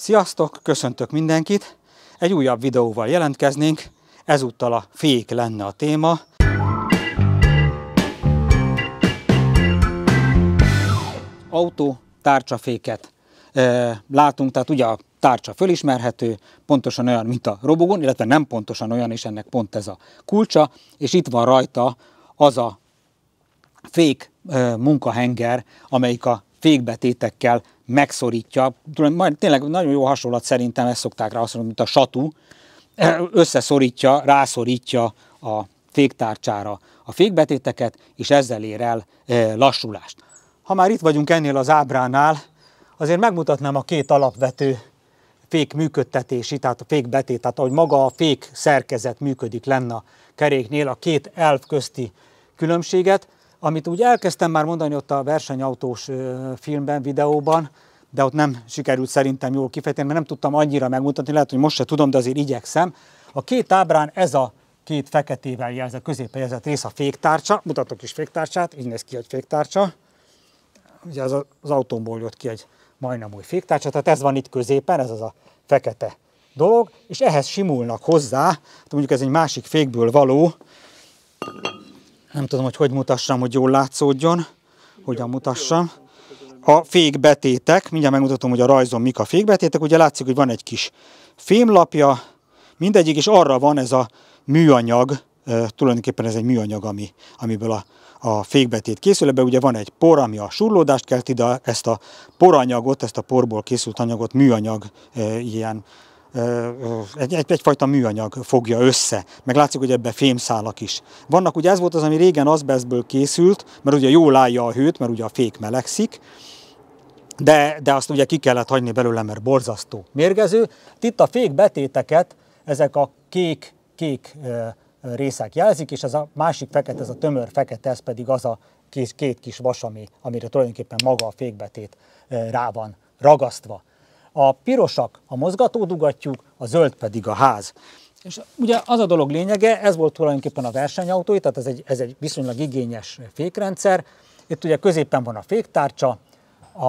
Sziasztok, köszöntök mindenkit! Egy újabb videóval jelentkeznénk, ezúttal a fék lenne a téma. Autó tárcsaféket e, látunk, tehát ugye a tárcsa fölismerhető, pontosan olyan, mint a robogon, illetve nem pontosan olyan, és ennek pont ez a kulcsa, és itt van rajta az a fék e, munkahenger, amelyik a fékbetétekkel megszorítja. Majd tényleg nagyon jó hasonlat szerintem, ezt szokták rá azt mondani, mint a satú, összeszorítja, rászorítja a féktárcsára a fékbetéteket, és ezzel ér el e, lassulást. Ha már itt vagyunk ennél az ábránál, azért megmutatnám a két alapvető fék működtetési, tehát a fékbetét, tehát ahogy maga a fék szerkezet működik lenne a keréknél, a két elv közti különbséget, amit úgy elkezdtem már mondani ott a versenyautós filmben, videóban, de ott nem sikerült szerintem jól kifejteni, mert nem tudtam annyira megmutatni, lehet, hogy most se tudom, de azért igyekszem. A két ábrán ez a két feketével jelzett középhelyezett rész a féktárcsa, mutatok is féktárcsát, így néz ki egy féktárcsa. Ugye az, az autómból jött ki egy majdnem új féktárcsa, tehát ez van itt középen, ez az a fekete dolog, és ehhez simulnak hozzá, hát mondjuk ez egy másik fékből való, nem tudom, hogy hogy mutassam, hogy jól látszódjon, hogyan mutassam a fékbetétek, mindjárt megmutatom, hogy a rajzon mik a fékbetétek, ugye látszik, hogy van egy kis fémlapja, mindegyik, és arra van ez a műanyag, tulajdonképpen ez egy műanyag, ami, amiből a, a fékbetét készül. Ebben ugye van egy por, ami a surlódást kelti, de ezt a poranyagot, ezt a porból készült anyagot műanyag ilyen egy, egy, egyfajta műanyag fogja össze, meg látszik, hogy ebben fémszálak is. Vannak, ugye ez volt az, ami régen azbestből készült, mert ugye jól állja a hőt, mert ugye a fék melegszik, de, de azt ugye ki kellett hagyni belőle, mert borzasztó mérgező. Itt a fék betéteket, ezek a kék, kék részek jelzik, és ez a másik fekete, ez a tömör fekete, ez pedig az a két kis vas, ami, amire tulajdonképpen maga a fékbetét rá van ragasztva. A pirosak a mozgatódugattyúk, a zöld pedig a ház. És ugye az a dolog lényege, ez volt tulajdonképpen a versenyautó, tehát ez egy, ez egy viszonylag igényes fékrendszer. Itt ugye középen van a féktárcsa, a,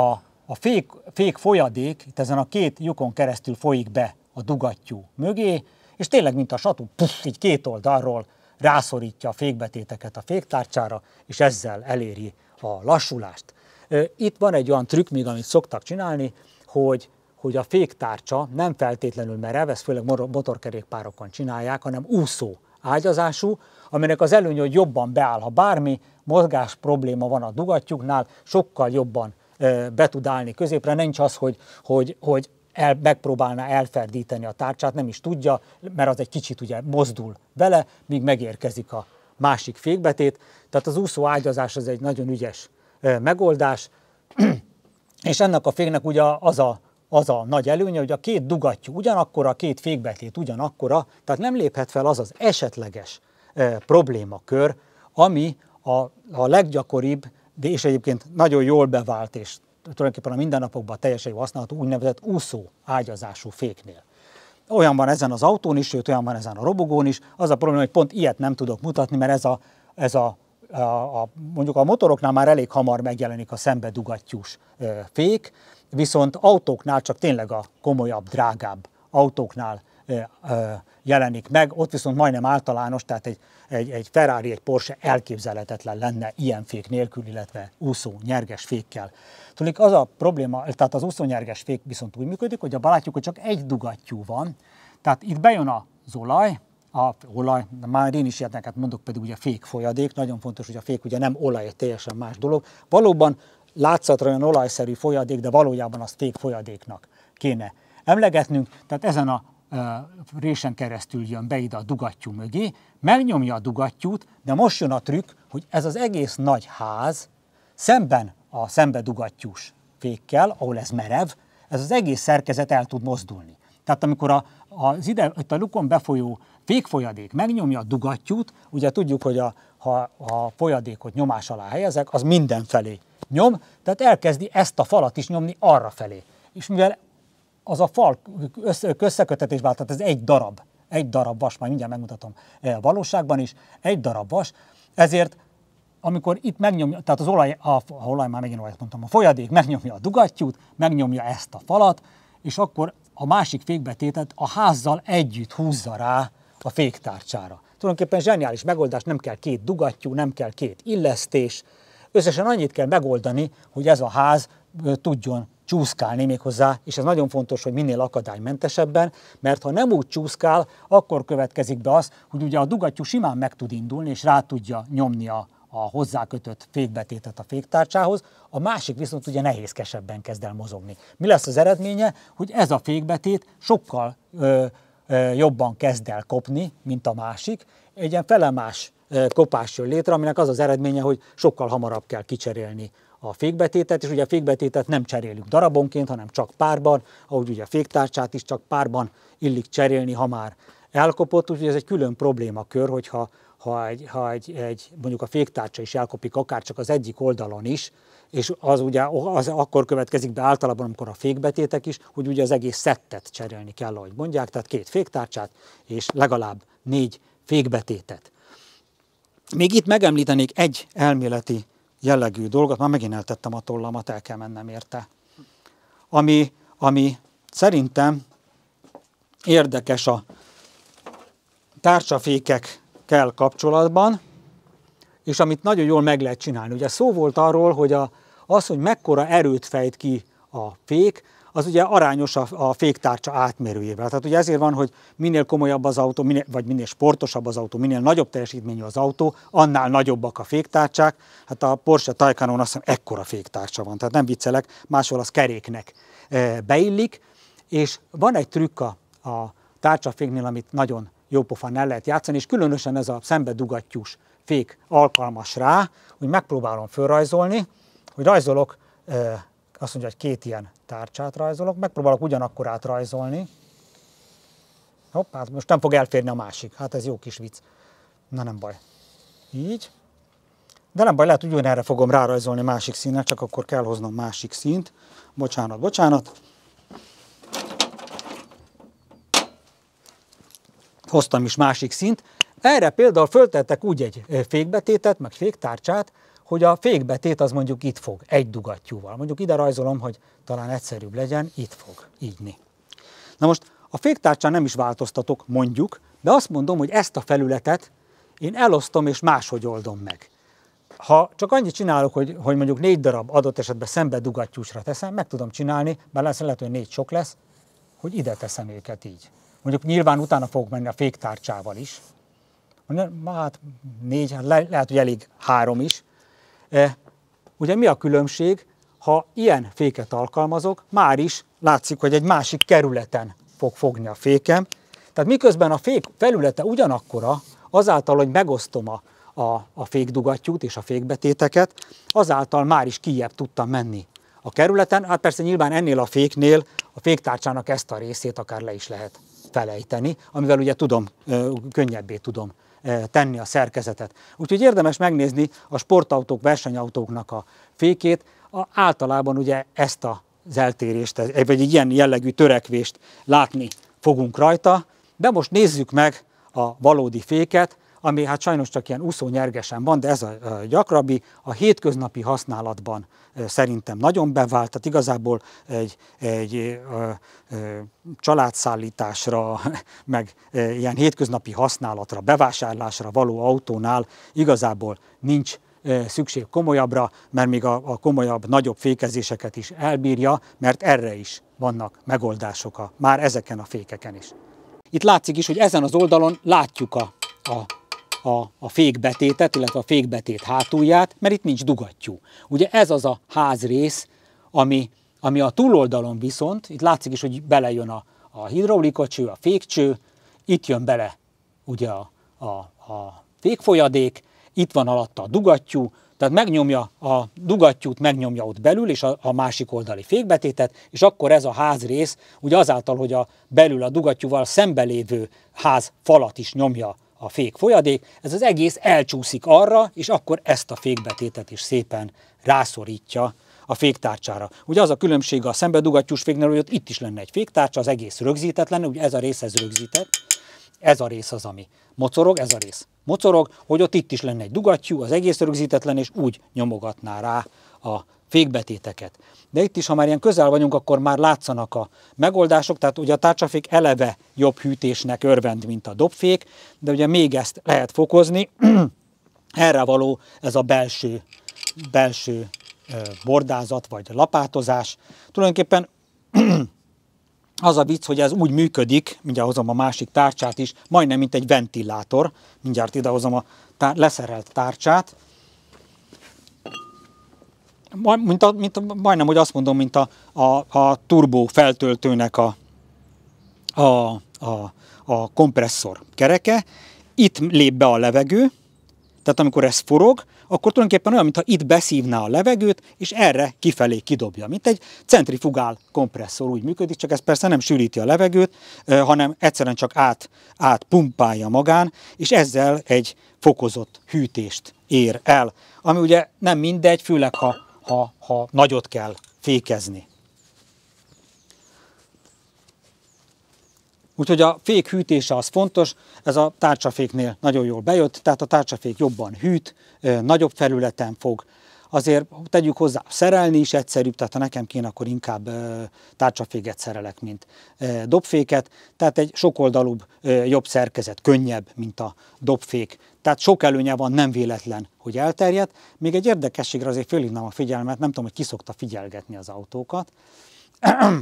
a fék, fék folyadék, itt ezen a két lyukon keresztül folyik be a dugattyú mögé, és tényleg, mint a satú, puff, így két oldalról rászorítja a fékbetéteket a féktárcsára, és ezzel eléri a lassulást. Itt van egy olyan trükk még, amit szoktak csinálni, hogy hogy a féktárcsa nem feltétlenül merev, ezt főleg motorkerékpárokon csinálják, hanem úszó ágyazású, aminek az előnye, hogy jobban beáll, ha bármi mozgás probléma van a dugattyúknál, sokkal jobban be tud állni középre, nincs az, hogy, hogy, hogy el, megpróbálná elferdíteni a tárcsát, nem is tudja, mert az egy kicsit ugye mozdul vele, míg megérkezik a másik fékbetét. Tehát az úszó ágyazás az egy nagyon ügyes megoldás, és ennek a féknek ugye az a az a nagy előnye, hogy a két dugattyú ugyanakkora, a két fékbetét ugyanakkora, tehát nem léphet fel az az esetleges e, problémakör, ami a, a leggyakoribb, de és egyébként nagyon jól bevált, és tulajdonképpen a mindennapokban teljesen használható úgynevezett úszó ágyazású féknél. Olyan van ezen az autón is, sőt olyan van ezen a robogón is. Az a probléma, hogy pont ilyet nem tudok mutatni, mert ez a, ez a a, a, mondjuk a motoroknál már elég hamar megjelenik a szembe fék, viszont autóknál csak tényleg a komolyabb, drágább autóknál jelenik meg, ott viszont majdnem általános, tehát egy, egy, egy Ferrari, egy Porsche elképzelhetetlen lenne ilyen fék nélkül, illetve úszó nyerges fékkel. Tudjuk, az a probléma, tehát az úszó nyerges fék viszont úgy működik, hogy a látjuk, hogy csak egy dugattyú van, tehát itt bejön az olaj, a olaj, már én is ilyeneket mondok, pedig ugye fék folyadék, nagyon fontos, hogy a fék ugye nem olaj, egy teljesen más dolog. Valóban látszatra olyan olajszerű folyadék, de valójában az ték folyadéknak kéne emlegetnünk. Tehát ezen a résen keresztül jön be ide a dugattyú mögé, megnyomja a dugattyút, de most jön a trükk, hogy ez az egész nagy ház szemben a szembe dugattyús fékkel, ahol ez merev, ez az egész szerkezet el tud mozdulni. Tehát amikor a, az ide, itt a lukon befolyó fékfolyadék megnyomja a dugattyút, ugye tudjuk, hogy a, ha a folyadékot nyomás alá helyezek, az mindenfelé nyom, tehát elkezdi ezt a falat is nyomni arra felé. És mivel az a fal összekötetés vált, tehát ez egy darab, egy darab vas, majd mindjárt megmutatom eh, a valóságban is, egy darab vas, ezért amikor itt megnyomja, tehát az olaj, a, a olaj már megint olajat mondtam, a folyadék megnyomja a dugattyút, megnyomja ezt a falat, és akkor a másik fékbetétet a házzal együtt húzza rá a féktárcsára. Tulajdonképpen zseniális megoldás, nem kell két dugattyú, nem kell két illesztés, Összesen annyit kell megoldani, hogy ez a ház tudjon csúszkálni még hozzá, és ez nagyon fontos, hogy minél akadálymentesebben, mert ha nem úgy csúszkál, akkor következik be az, hogy ugye a dugattyú simán meg tud indulni, és rá tudja nyomni a, a hozzákötött fékbetétet a féktárcsához, a másik viszont ugye nehézkesebben kezd el mozogni. Mi lesz az eredménye? Hogy ez a fékbetét sokkal ö, ö, jobban kezd el kopni, mint a másik, egy ilyen felemás kopás jön létre, aminek az az eredménye, hogy sokkal hamarabb kell kicserélni a fékbetétet, és ugye a fékbetétet nem cserélünk darabonként, hanem csak párban, ahogy ugye a féktárcsát is csak párban illik cserélni, ha már elkopott, úgyhogy ez egy külön problémakör, hogyha ha egy, ha egy, egy mondjuk a féktárcsa is elkopik, akár csak az egyik oldalon is, és az ugye az akkor következik be általában, amikor a fékbetétek is, hogy ugye az egész szettet cserélni kell, ahogy mondják, tehát két féktárcsát és legalább négy fékbetétet. Még itt megemlítenék egy elméleti jellegű dolgot, már megint eltettem a tollamat, el kell mennem érte. Ami, ami szerintem érdekes a tárcsafékekkel kapcsolatban, és amit nagyon jól meg lehet csinálni. Ugye szó volt arról, hogy a, az, hogy mekkora erőt fejt ki a fék, az ugye arányos a, a féktárcsa átmérőjével. Tehát ugye ezért van, hogy minél komolyabb az autó, minél, vagy minél sportosabb az autó, minél nagyobb teljesítményű az autó, annál nagyobbak a féktárcsák. Hát a Porsche Taycanon azt hiszem ekkora féktárcsa van, tehát nem viccelek, máshol az keréknek eh, beillik. És van egy trükk a, a tárcsaféknél, amit nagyon jópofán el lehet játszani, és különösen ez a szembe dugattyús fék alkalmas rá, hogy megpróbálom fölrajzolni, hogy rajzolok eh, azt mondja, hogy két ilyen tárcsát rajzolok, megpróbálok ugyanakkor átrajzolni. Hopp, hát most nem fog elférni a másik. Hát ez jó kis vicc. Na nem baj. Így. De nem baj, lehet, hogy erre fogom rárajzolni másik színnel, csak akkor kell hoznom másik színt. Bocsánat, bocsánat. Hoztam is másik színt. Erre például föltettek úgy egy eh, fékbetétet, meg féktárcsát, hogy a fékbetét az mondjuk itt fog, egy dugattyúval. Mondjuk ide rajzolom, hogy talán egyszerűbb legyen, itt fog így né. Na most a féktárcsán nem is változtatok, mondjuk, de azt mondom, hogy ezt a felületet én elosztom és máshogy oldom meg. Ha csak annyit csinálok, hogy, hogy mondjuk négy darab adott esetben szembe dugattyúsra teszem, meg tudom csinálni, bár lesz lehet, hogy négy sok lesz, hogy ide teszem őket így. Mondjuk nyilván utána fogok menni a féktárcsával is. Hát négy, hát lehet, hogy elég három is, E, ugye mi a különbség, ha ilyen féket alkalmazok, már is látszik, hogy egy másik kerületen fog fogni a fékem. Tehát miközben a fék felülete ugyanakkora, azáltal, hogy megosztom a, a, a fékdugattyút és a fékbetéteket, azáltal már is kijebb tudtam menni a kerületen. Hát persze nyilván ennél a féknél a féktárcsának ezt a részét akár le is lehet felejteni, amivel ugye tudom, könnyebbé tudom Eh, tenni a szerkezetet. Úgyhogy érdemes megnézni a sportautók, versenyautóknak a fékét, a, általában ugye ezt az eltérést, eh, vagy egy ilyen jellegű törekvést látni fogunk rajta, de most nézzük meg a valódi féket, ami hát sajnos csak ilyen úszó nyergesen van, de ez a gyakrabbi, a hétköznapi használatban szerintem nagyon bevált, tehát igazából egy, egy ö, ö, családszállításra, meg ilyen hétköznapi használatra, bevásárlásra való autónál igazából nincs szükség komolyabbra, mert még a, a komolyabb, nagyobb fékezéseket is elbírja, mert erre is vannak megoldások a, már ezeken a fékeken is. Itt látszik is, hogy ezen az oldalon látjuk a, a a, a fékbetétet, illetve a fékbetét hátulját, mert itt nincs dugattyú. Ugye ez az a házrész, ami, ami a túloldalon viszont, itt látszik is, hogy belejön a, a hidraulikacső, a fékcső, itt jön bele ugye a, a, a fékfolyadék, itt van alatta a dugattyú, tehát megnyomja a dugattyút, megnyomja ott belül, és a, a másik oldali fékbetétet, és akkor ez a házrész, ugye azáltal, hogy a belül a dugattyúval szembelévő ház falat is nyomja a fék folyadék, ez az egész elcsúszik arra, és akkor ezt a fékbetétet is szépen rászorítja a féktárcsára. Ugye az a különbség a szembedugattyús féknél, hogy ott itt is lenne egy féktárcsa, az egész rögzítetlen, ugye ez a rész ez rögzített, ez a rész az, ami mocorog, ez a rész mocorog, hogy ott itt is lenne egy dugattyú, az egész rögzítetlen, és úgy nyomogatná rá a fékbetéteket. De itt is, ha már ilyen közel vagyunk, akkor már látszanak a megoldások, tehát ugye a tárcsafék eleve jobb hűtésnek örvend, mint a dobfék, de ugye még ezt lehet fokozni, erre való ez a belső, belső bordázat vagy lapátozás. Tulajdonképpen az a vicc, hogy ez úgy működik, mindjárt hozom a másik tárcsát is, majdnem mint egy ventilátor, mindjárt idehozom a tár- leszerelt tárcsát, Majd, mint a, mint a, majdnem, hogy azt mondom, mint a, a, a turbó feltöltőnek a, a, a, a kompresszor kereke, itt lép be a levegő, tehát amikor ez forog, akkor tulajdonképpen olyan, mintha itt beszívná a levegőt, és erre kifelé kidobja, mint egy centrifugál kompresszor úgy működik, csak ez persze nem sűríti a levegőt, hanem egyszerűen csak át, átpumpálja magán, és ezzel egy fokozott hűtést ér el, ami ugye nem mindegy, főleg ha, ha, ha nagyot kell fékezni. Úgyhogy a fék hűtése az fontos, ez a tárcsaféknél nagyon jól bejött, tehát a tárcsafék jobban hűt, nagyobb felületen fog. Azért tegyük hozzá, szerelni is egyszerűbb, tehát ha nekem kéne, akkor inkább tárcsaféket szerelek, mint dobféket. Tehát egy sokoldalúbb, jobb szerkezet, könnyebb, mint a dobfék. Tehát sok előnye van, nem véletlen, hogy elterjedt. Még egy érdekességre azért fölhívnám a figyelmet, nem tudom, hogy ki szokta figyelgetni az autókat.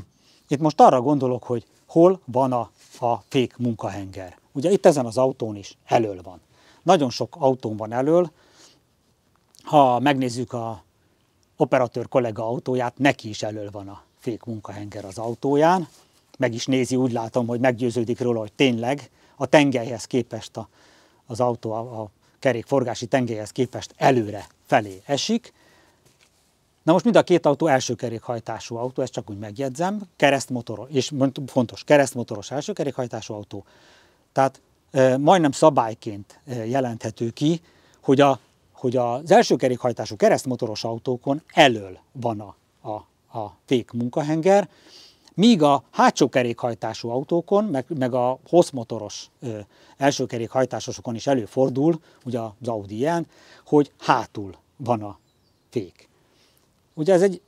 Itt most arra gondolok, hogy hol van a, a fék munkahenger. Ugye itt ezen az autón is elől van. Nagyon sok autón van elől. Ha megnézzük a operatőr kollega autóját, neki is elől van a fék munkahenger az autóján. Meg is nézi, úgy látom, hogy meggyőződik róla, hogy tényleg a tengelyhez képest a, az autó, a, a kerék forgási tengelyhez képest előre felé esik, Na most mind a két autó első kerékhajtású autó, ezt csak úgy megjegyzem, keresztmotoros, és fontos, keresztmotoros első kerékhajtású autó. Tehát e, majdnem szabályként jelenthető ki, hogy, a, hogy az első kerékhajtású keresztmotoros autókon elől van a, a, a fék munkahenger, míg a hátsó kerékhajtású autókon, meg, meg a hosszmotoros ö, első kerékhajtásosokon is előfordul, ugye az Audi ilyen, hogy hátul van a fék. Ugye ez egy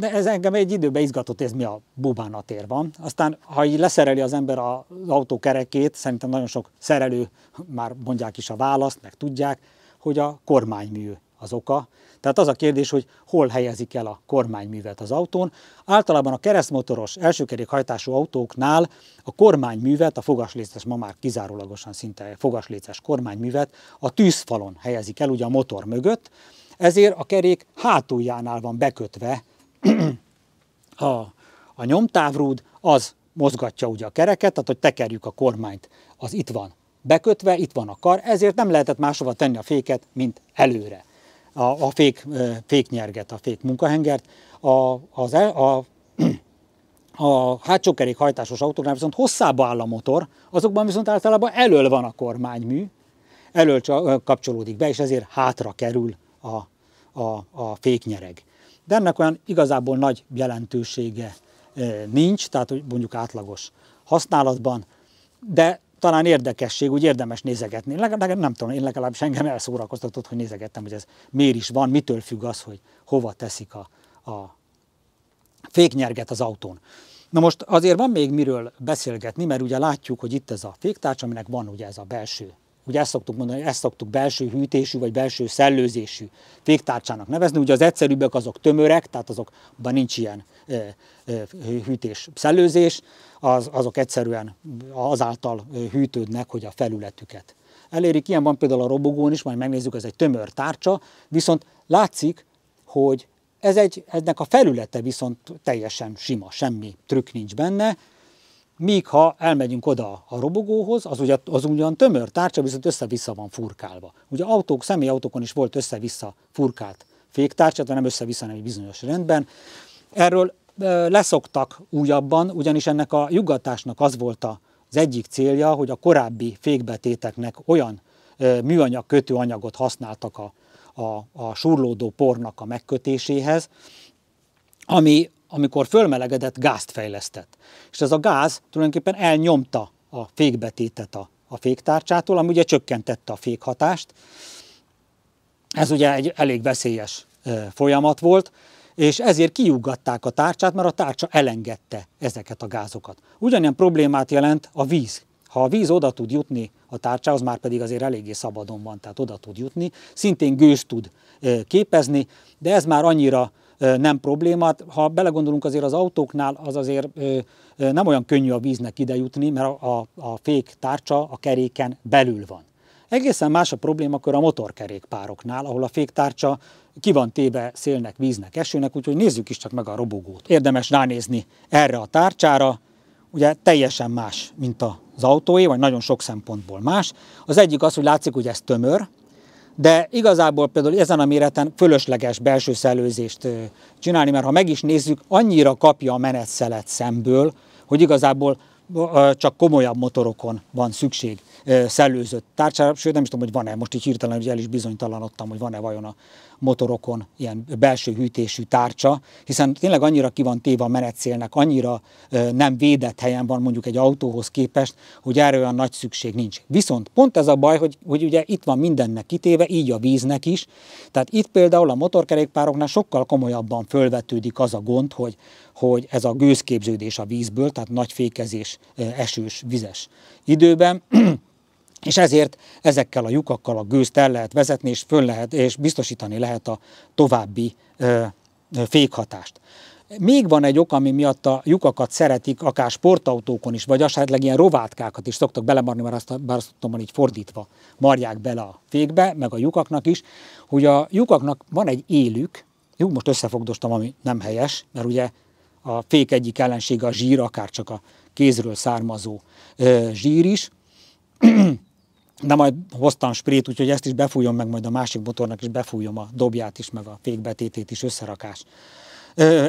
ez engem egy időben izgatott, ez mi a bubán a tér van. Aztán, ha így leszereli az ember az autó kerekét, szerintem nagyon sok szerelő már mondják is a választ, meg tudják, hogy a kormánymű az oka. Tehát az a kérdés, hogy hol helyezik el a kormányművet az autón. Általában a keresztmotoros elsőkerékhajtású autóknál a kormányművet, a fogasléces ma már kizárólagosan szinte fogasléces kormányművet a tűzfalon helyezik el, ugye a motor mögött, ezért a kerék hátuljánál van bekötve a, a nyomtávrúd, az mozgatja ugye a kereket, tehát hogy tekerjük a kormányt, az itt van bekötve, itt van a kar, ezért nem lehetett máshova tenni a féket, mint előre. A, a fék, féknyerget, a fék munkahengert. A, az, a, a hátsó kerék hajtásos autóknál viszont hosszába áll a motor, azokban viszont általában elől van a kormánymű, elől kapcsolódik be, és ezért hátra kerül a, a, a féknyereg. De ennek olyan igazából nagy jelentősége e, nincs, tehát mondjuk átlagos használatban, de talán érdekesség, úgy érdemes nézegetni. Legalább, nem tudom, én legalábbis engem elszórakoztatott, hogy nézegettem, hogy ez miért is van, mitől függ az, hogy hova teszik a, a féknyerget az autón. Na most azért van még miről beszélgetni, mert ugye látjuk, hogy itt ez a féktárcs, aminek van ugye ez a belső Ugye ezt szoktuk mondani, ezt szoktuk belső hűtésű vagy belső szellőzésű féktárcsának nevezni. Ugye az egyszerűbbek azok tömörek, tehát azokban nincs ilyen e, e, hűtés, szellőzés, az, azok egyszerűen azáltal hűtődnek, hogy a felületüket elérik. Ilyen van például a robogón is, majd megnézzük, ez egy tömör tárcsa, viszont látszik, hogy ez egy, ennek a felülete viszont teljesen sima, semmi trükk nincs benne, Míg ha elmegyünk oda a robogóhoz, az, ugye, az ugyan tömör tárcsa, viszont össze-vissza van furkálva. Ugye autók, személyautókon is volt össze-vissza furkált féktárcsa, de nem össze-vissza, hanem egy bizonyos rendben. Erről leszoktak újabban, ugyanis ennek a juggatásnak az volt az egyik célja, hogy a korábbi fékbetéteknek olyan műanyag kötőanyagot használtak a, a, a surlódó pornak a megkötéséhez, ami amikor fölmelegedett, gázt fejlesztett. És ez a gáz tulajdonképpen elnyomta a fékbetétet a, a féktárcsától, ami ugye csökkentette a fékhatást. Ez ugye egy elég veszélyes folyamat volt, és ezért kiugatták a tárcsát, mert a tárcsa elengedte ezeket a gázokat. Ugyanilyen problémát jelent a víz. Ha a víz oda tud jutni a tárcsához, már pedig azért eléggé szabadon van, tehát oda tud jutni, szintén gőz tud képezni, de ez már annyira nem problémát. Ha belegondolunk azért az autóknál, az azért nem olyan könnyű a víznek idejutni, mert a, a, a fék tárcsa a keréken belül van. Egészen más a probléma, akkor a motorkerékpároknál, ahol a féktárcsa ki van téve szélnek, víznek, esőnek, úgyhogy nézzük is csak meg a robogót. Érdemes ránézni erre a tárcsára, ugye teljesen más, mint az autóé, vagy nagyon sok szempontból más. Az egyik az, hogy látszik, hogy ez tömör, de igazából például ezen a méreten fölösleges belső szellőzést csinálni, mert ha meg is nézzük, annyira kapja a menetszelet szemből, hogy igazából csak komolyabb motorokon van szükség szellőzött tárcsára, sőt nem is tudom, hogy van-e, most így hirtelen, hogy el is bizonytalanodtam, hogy van-e vajon a, motorokon ilyen belső hűtésű tárcsa, hiszen tényleg annyira ki van téve a menetszélnek, annyira nem védett helyen van mondjuk egy autóhoz képest, hogy erre olyan nagy szükség nincs. Viszont pont ez a baj, hogy, hogy ugye itt van mindennek kitéve, így a víznek is, tehát itt például a motorkerékpároknál sokkal komolyabban fölvetődik az a gond, hogy, hogy ez a gőzképződés a vízből, tehát nagy fékezés esős, vizes időben, És ezért ezekkel a lyukakkal a gőzt el lehet vezetni, és, föl lehet, és biztosítani lehet a további ö, fékhatást. Még van egy ok, ami miatt a lyukakat szeretik, akár sportautókon is, vagy esetleg ilyen rovátkákat is szoktak belemarni, mert azt, bár azt tudom, így fordítva marják bele a fékbe, meg a lyukaknak is, hogy a lyukaknak van egy élük, jó, most összefogdostam, ami nem helyes, mert ugye a fék egyik ellensége a zsír, akár csak a kézről származó ö, zsír is, de majd hoztam sprét, úgyhogy ezt is befújom, meg majd a másik botornak is befújom a dobját is, meg a fékbetétét is, összerakás.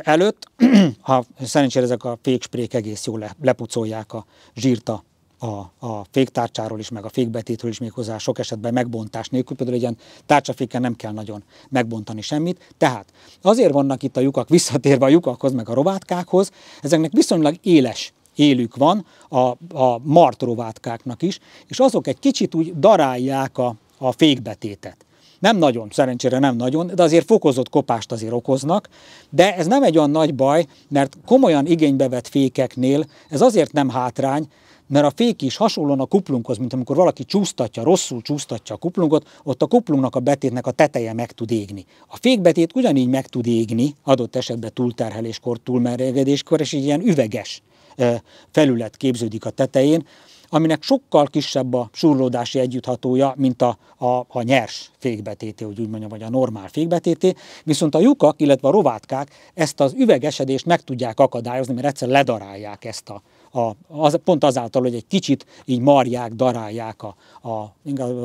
előtt, ha szerencsére ezek a féksprék egész jól lepucolják a zsírt a, a, a féktárcsáról is, meg a fékbetétről is méghozzá sok esetben megbontás nélkül, például egy ilyen tárcsaféken nem kell nagyon megbontani semmit. Tehát azért vannak itt a lyukak, visszatérve a lyukakhoz, meg a robátkákhoz, ezeknek viszonylag éles élük van, a, a martrovátkáknak is, és azok egy kicsit úgy darálják a, a fékbetétet. Nem nagyon, szerencsére nem nagyon, de azért fokozott kopást azért okoznak, de ez nem egy olyan nagy baj, mert komolyan igénybe vett fékeknél ez azért nem hátrány, mert a fék is hasonlóan a kuplunkhoz, mint amikor valaki csúsztatja, rosszul csúsztatja a kuplungot, ott a kuplunknak a betétnek a teteje meg tud égni. A fékbetét ugyanígy meg tud égni, adott esetben túlterheléskor, túlmeregedéskor és így ilyen üveges. E, felület képződik a tetején, aminek sokkal kisebb a surlódási együtthatója, mint a, a, a nyers fékbetéti, hogy úgy mondjam, vagy a normál fékbetéti, viszont a lyukak, illetve a rovátkák ezt az üvegesedést meg tudják akadályozni, mert egyszer ledarálják ezt a, a, az, pont azáltal, hogy egy kicsit így marják, darálják, a, a,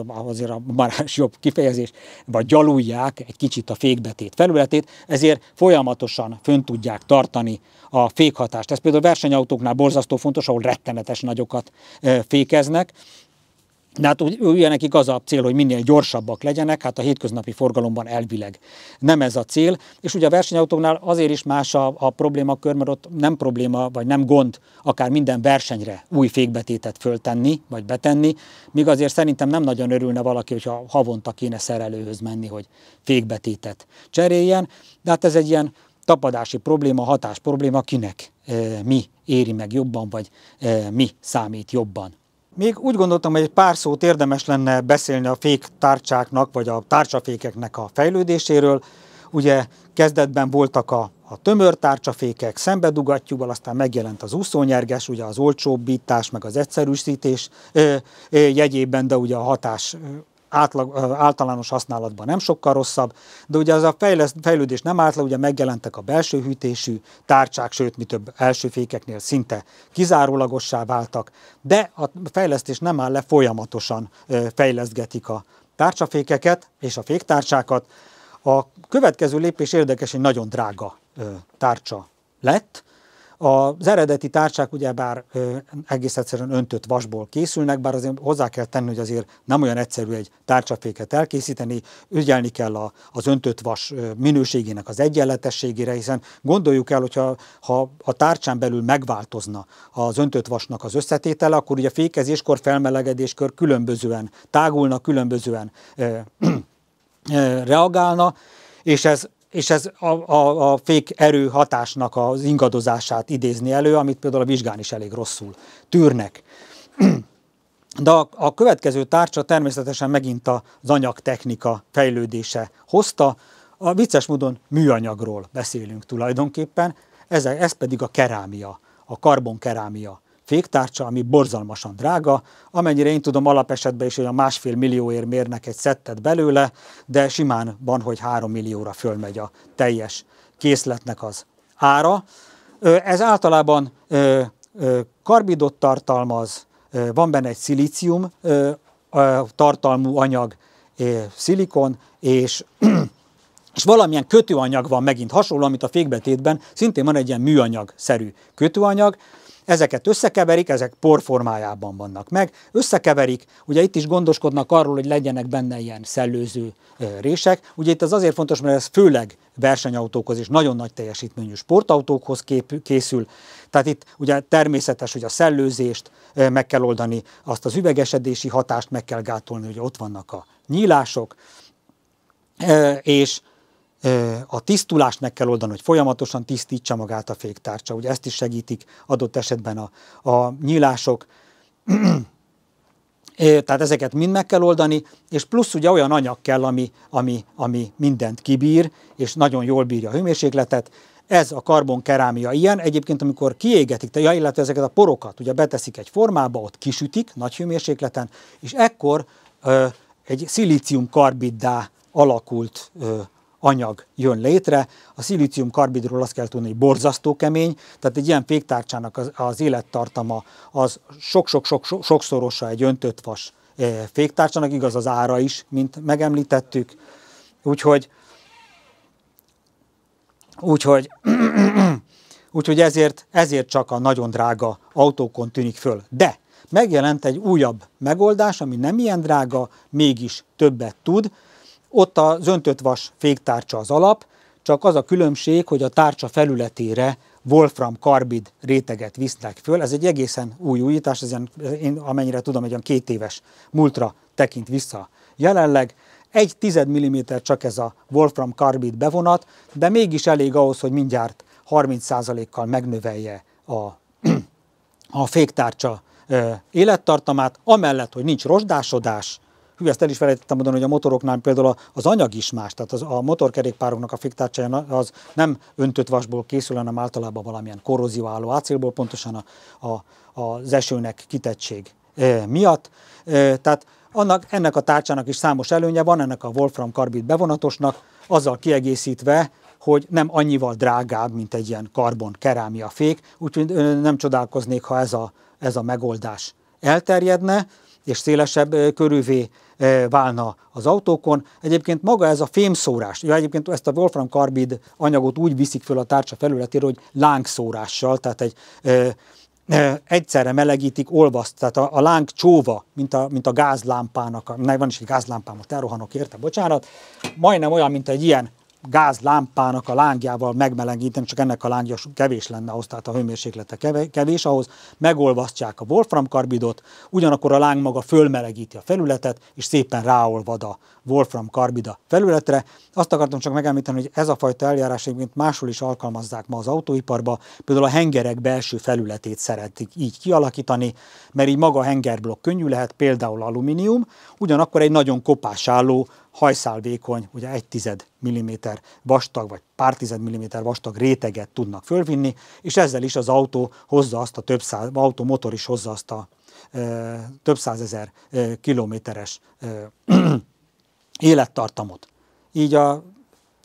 azért a marás jobb kifejezés, vagy gyalulják egy kicsit a fékbetét felületét, ezért folyamatosan fönn tudják tartani a fékhatást. Ez például versenyautóknál borzasztó fontos, ahol rettenetes nagyokat fékeznek, de hát ugye nekik az a cél, hogy minél gyorsabbak legyenek, hát a hétköznapi forgalomban elvileg nem ez a cél. És ugye a versenyautóknál azért is más a, a problémakör, mert ott nem probléma, vagy nem gond akár minden versenyre új fékbetétet föltenni, vagy betenni, míg azért szerintem nem nagyon örülne valaki, hogyha havonta kéne szerelőhöz menni, hogy fékbetétet cseréljen. De hát ez egy ilyen tapadási probléma, hatás probléma, kinek eh, mi éri meg jobban, vagy eh, mi számít jobban. Még úgy gondoltam, hogy egy pár szót érdemes lenne beszélni a fék tárcsáknak, vagy a tárcsafékeknek a fejlődéséről. Ugye kezdetben voltak a, a tömör tárcsafékek szembedugattyúval, aztán megjelent az úszónyerges, ugye az olcsóbbítás, meg az egyszerűsítés jegyében, de ugye a hatás átlag, általános használatban nem sokkal rosszabb, de ugye az a fejlesz, fejlődés nem átlag, le, ugye megjelentek a belső hűtésű tárcsák, sőt, mi több első fékeknél szinte kizárólagossá váltak, de a fejlesztés nem áll le, folyamatosan fejleszgetik a tárcsafékeket és a féktárcsákat. A következő lépés érdekes, egy nagyon drága tárcsa lett, az eredeti tárcsák ugyebár egész egyszerűen öntött vasból készülnek, bár azért hozzá kell tenni, hogy azért nem olyan egyszerű egy tárcsaféket elkészíteni, ügyelni kell a, az öntött vas minőségének az egyenletességére, hiszen gondoljuk el, hogyha ha a tárcsán belül megváltozna az öntött vasnak az összetétele, akkor ugye fékezéskor, felmelegedéskor különbözően tágulna, különbözően reagálna, és ez és ez a, a, a fék erő hatásnak az ingadozását idézni elő, amit például a vizsgán is elég rosszul tűrnek. De a, a következő tárcsa természetesen megint az anyagtechnika fejlődése hozta. A vicces módon műanyagról beszélünk tulajdonképpen, ez, ez pedig a kerámia, a karbonkerámia féktárcsa, ami borzalmasan drága. Amennyire én tudom, alapesetben is olyan másfél millióért mérnek egy szettet belőle, de simán van, hogy három millióra fölmegy a teljes készletnek az ára. Ez általában karbidot tartalmaz, van benne egy szilícium tartalmú anyag, szilikon, és, és valamilyen kötőanyag van megint hasonló, amit a fékbetétben, szintén van egy ilyen műanyag-szerű kötőanyag, Ezeket összekeverik, ezek porformájában vannak meg, összekeverik, ugye itt is gondoskodnak arról, hogy legyenek benne ilyen szellőző rések. Ugye itt az azért fontos, mert ez főleg versenyautókhoz és nagyon nagy teljesítményű sportautókhoz kép, készül. Tehát itt ugye természetes, hogy a szellőzést meg kell oldani, azt az üvegesedési hatást meg kell gátolni, hogy ott vannak a nyílások, és a tisztulást meg kell oldani, hogy folyamatosan tisztítsa magát a féktárcsa. Ugye ezt is segítik adott esetben a, a nyílások. Tehát ezeket mind meg kell oldani, és plusz ugye olyan anyag kell, ami, ami, ami mindent kibír, és nagyon jól bírja a hőmérsékletet. Ez a karbonkerámia ilyen, egyébként amikor kiégetik, ja, illetve ezeket a porokat ugye beteszik egy formába, ott kisütik nagy hőmérsékleten, és ekkor ö, egy szilícium karbiddá alakult ö, anyag jön létre. A szilícium karbidról azt kell tudni, hogy borzasztó kemény, tehát egy ilyen féktárcsának az, az élettartama az sok-sok-sok sokszorosa egy öntött vas eh, féktárcsának, igaz az ára is, mint megemlítettük. Úgyhogy, úgyhogy, úgyhogy ezért, ezért csak a nagyon drága autókon tűnik föl. De megjelent egy újabb megoldás, ami nem ilyen drága, mégis többet tud, ott az öntött vas féktárcsa az alap, csak az a különbség, hogy a tárcsa felületére Wolfram karbid réteget visznek föl. Ez egy egészen új újítás, ez ilyen, én amennyire tudom, egy olyan két éves múltra tekint vissza jelenleg. Egy tized milliméter csak ez a Wolfram karbid bevonat, de mégis elég ahhoz, hogy mindjárt 30%-kal megnövelje a, a féktárcsa élettartamát, amellett, hogy nincs rozsdásodás, Hű, ezt el is felejtettem mondani, hogy a motoroknál például az anyag is más, tehát az, a motorkerékpároknak a fiktárcsája az nem öntött vasból készül, hanem általában valamilyen álló acélból, pontosan a, a, az esőnek kitettség miatt. Tehát annak, ennek a tárcsának is számos előnye van, ennek a Wolfram karbid bevonatosnak, azzal kiegészítve, hogy nem annyival drágább, mint egy ilyen karbon kerámia fék, úgyhogy nem csodálkoznék, ha ez a, ez a megoldás elterjedne, és szélesebb körülvé válna az autókon. Egyébként maga ez a fémszórás, ja, egyébként ezt a Wolfram Carbid anyagot úgy viszik föl a tárcsa felületére, hogy lángszórással, tehát egy egyszerre melegítik, olvaszt, tehát a, a láng csóva, mint a, mint a gázlámpának, a, van is egy gázlámpám, most elrohanok érte, bocsánat, majdnem olyan, mint egy ilyen gázlámpának a lángjával megmelegítem, csak ennek a lángja kevés lenne ahhoz, tehát a hőmérséklete kevés, ahhoz megolvasztják a wolframkarbidot, ugyanakkor a láng maga fölmelegíti a felületet, és szépen ráolvad a Wolfram karbida felületre. Azt akartam csak megemlíteni, hogy ez a fajta eljárás mint máshol is alkalmazzák ma az autóiparba, például a hengerek belső felületét szeretik így kialakítani, mert így maga a hengerblokk könnyű lehet, például alumínium, ugyanakkor egy nagyon kopásálló hajszálvékony, ugye egy tized milliméter vastag, vagy pár tized milliméter vastag réteget tudnak fölvinni, és ezzel is az autó hozza azt a több száz, motor is hozza azt a ö, e, több százezer ö, e, kilométeres ö, e, ö, élettartamot. Így a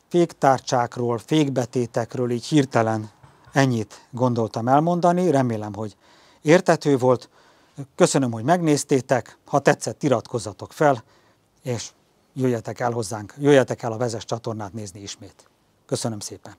féktárcsákról, fékbetétekről így hirtelen ennyit gondoltam elmondani, remélem, hogy értető volt. Köszönöm, hogy megnéztétek, ha tetszett, iratkozzatok fel, és jöjjetek el hozzánk, jöjjetek el a Vezes csatornát nézni ismét. Köszönöm szépen!